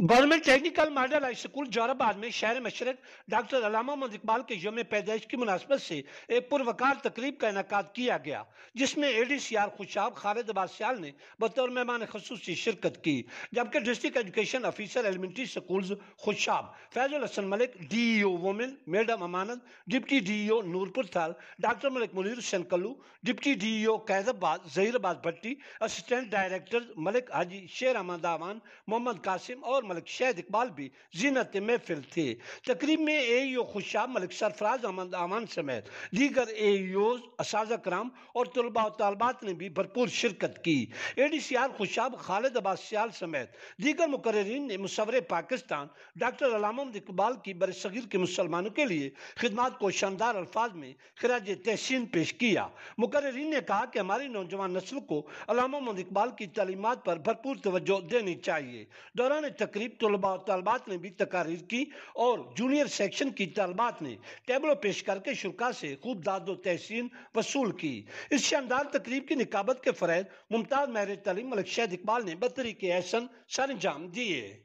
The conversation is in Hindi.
government technical model high school Jaurabad में शहर मशरक डॉक्टर अलामा मोहम्मद इकबाल के यम पैदाइश की मुनासबत से एक पुरवकार तकरीब का इनका किया गया जिसमें A D C R Khushab Khalid Badshal ने बतौर मेहमान खसूस शिरकत की जबकि district education officer elementary school Khushab Faizul Hasan Malik D E O women madam Amanat deputy D E O Noorpur Thal doctor Malik Munir Hussain Kallu deputy D E O Qaidabad Zaheerabad Bhatti assistant director Malik Haji Sher Ahmed आवान Mohammad Qasim और मलिक शहद इकबाल भी जीनत महफिल थे तकरीब में ए यो खुशा मलिक सरफराज अहमद अमान समेत दीगर ए यूज इस कराम और तलबा तलबात ने भी भरपूर शिरकत की A D C R Khushab Khalid Abbas Sial समेत दीगर मुकर्रीन ने मुसवर पाकिस्तान डॉक्टर अलामद इकबाल की बर सगीर के मुसलमानों के लिए खदमात को शानदार अल्फाज में खराज तहसीन पेश किया मुकर्रीन ने कहा कि हमारी नौजवान नस्ल को अलामा मोहम्मद इकबाल की तलीमत पर भरपूर तवज्जो देनी चाहिए दौरान तक करीब तलबा तलबात ने भी तकारीर की और जूनियर सेक्शन की तलबात ने टेबलो पेश करके शुरा से खूब दादो तहसीन वसूल की इस शानदार तकरीब की निकाबत के फ़रैद मुमताज़ महर तलीम शहद इकबाल ने बतरी के एहसन सरंजाम दिए